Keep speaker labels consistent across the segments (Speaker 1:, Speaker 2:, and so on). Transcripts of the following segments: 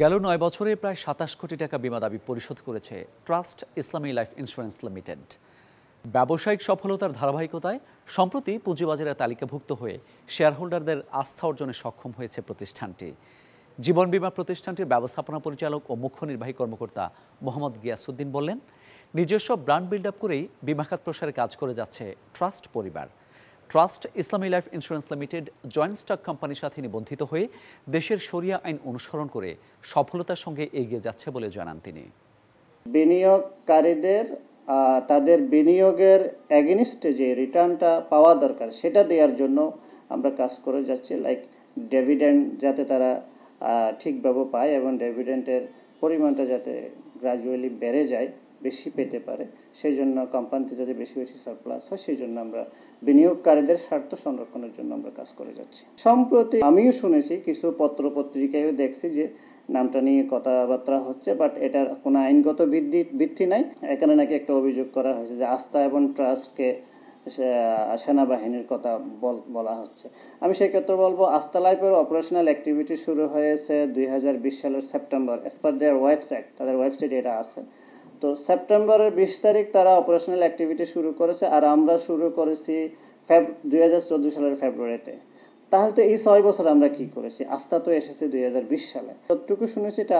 Speaker 1: গেল নয় বছরে প্রায় সাতাশ কোটি টাকা বিমা দাবি পরিশোধ করেছে trust Islami life insurance limited ব্যবসায়িক সফলতার ধারাবাহিকতায় সম্প্রতি পুঁজিবাজারে তালিকাভুক্ত হয়ে শেয়ারহোল্ডারদের আস্থা অর্জনে সক্ষম হয়েছে প্রতিষ্ঠানটি জীবন বিমা প্রতিষ্ঠানটির ব্যবস্থাপনা পরিচালক ও মুখ্য নির্বাহী কর্মকর্তা মোহাম্মদ গিয়াসুদ্দিন বললেন নিজস্ব ব্র্যান্ড বিল্ড আপ করেই বিমাখাত প্রসারে কাজ করে যাচ্ছে ট্রাস্ট পরিবার trust Islami life insurance limited joint stock কোম্পানির সাথে নিবন্ধিত হয়ে দেশের সরিয়া আইন অনুসরণ করে সফলতার সঙ্গে এগিয়ে যাচ্ছে বলে জানান তিনি
Speaker 2: বিনিয়োগকারীদের তাদের বিনিয়োগের অ্যাগেনিস্টে যে রিটার্নটা পাওয়া দরকার সেটা দেওয়ার জন্য আমরা কাজ করে যাচ্ছি লাইক ডেভিডেন্ড যাতে তারা ঠিকভাবে পায় এবং ডেভিডেন্টের পরিমাণটা যাতে গ্রাজুয়ালি বেড়ে যায় বেশি পেতে পারে সেই জন্য কোম্পানিতে যদি বেশি বেশি সারপ্লাস হয় সেই জন্য আমরা বিনিয়োগকারীদের স্বার্থ সংরক্ষণের জন্য আমরা কাজ করে যাচ্ছি সম্প্রতি আমিও শুনেছি কিছু পত্র পত্রিকায় দেখছি যে নামটা নিয়ে কথাবার্তা হচ্ছে বাট এটার কোনো আইনগত বৃদ্ধি বৃদ্ধি নাই এখানে নাকি একটা অভিযোগ করা হয়েছে যে আস্থা এবং ট্রাস্টকে সেনাবাহিনীর কথা বলা হচ্ছে আমি সেক্ষেত্রে বলবো আস্থা লাইফের অপারেশনাল অ্যাক্টিভিটি শুরু হয়েছে দুই সালের September as per their website তাদের ওয়েবসাইটে এটা আছে তো সেপ্টেম্বরের বিশ তারিখ তারা অপারেশনাল অ্যাক্টিভিটি শুরু করেছে আর আমরা শুরু করেছি ফেব দুই সালের ফেব্রুয়ারিতে তাহলে তো এই ছয় বছর আমরা কি করেছি আস্থা তো এসেছে দুই সালে যতটুকু শুনেছি এটা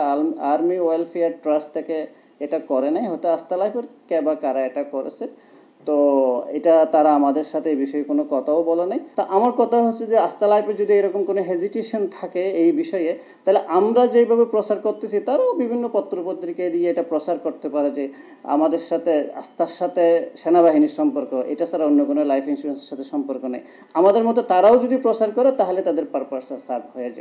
Speaker 2: আর্মি ওয়েলফেয়ার ট্রাস্ট থেকে এটা করে নাই হয়তো আস্থা লাইফের কে বা কারা এটা করেছে তো এটা তারা আমাদের সাথে এই বিষয়ে কোনো কথাও বলে নাই তা আমার কথা হচ্ছে যে আস্তা লাইফে যদি এরকম কোনো হেজিটেশন থাকে এই বিষয়ে তাহলে আমরা যেভাবে প্রচার করতেছি তারাও বিভিন্ন পত্রপত্রিকায় দিয়ে এটা প্রচার করতে পারে যে আমাদের সাথে আস্থার সাথে সেনাবাহিনীর সম্পর্ক এটা ছাড়া অন্য কোনো লাইফ ইন্স্যুরেন্সের সাথে সম্পর্ক নেই আমাদের মতো তারাও যদি প্রচার করে তাহলে তাদের পারপাসটা সার্ভ হয়ে যায়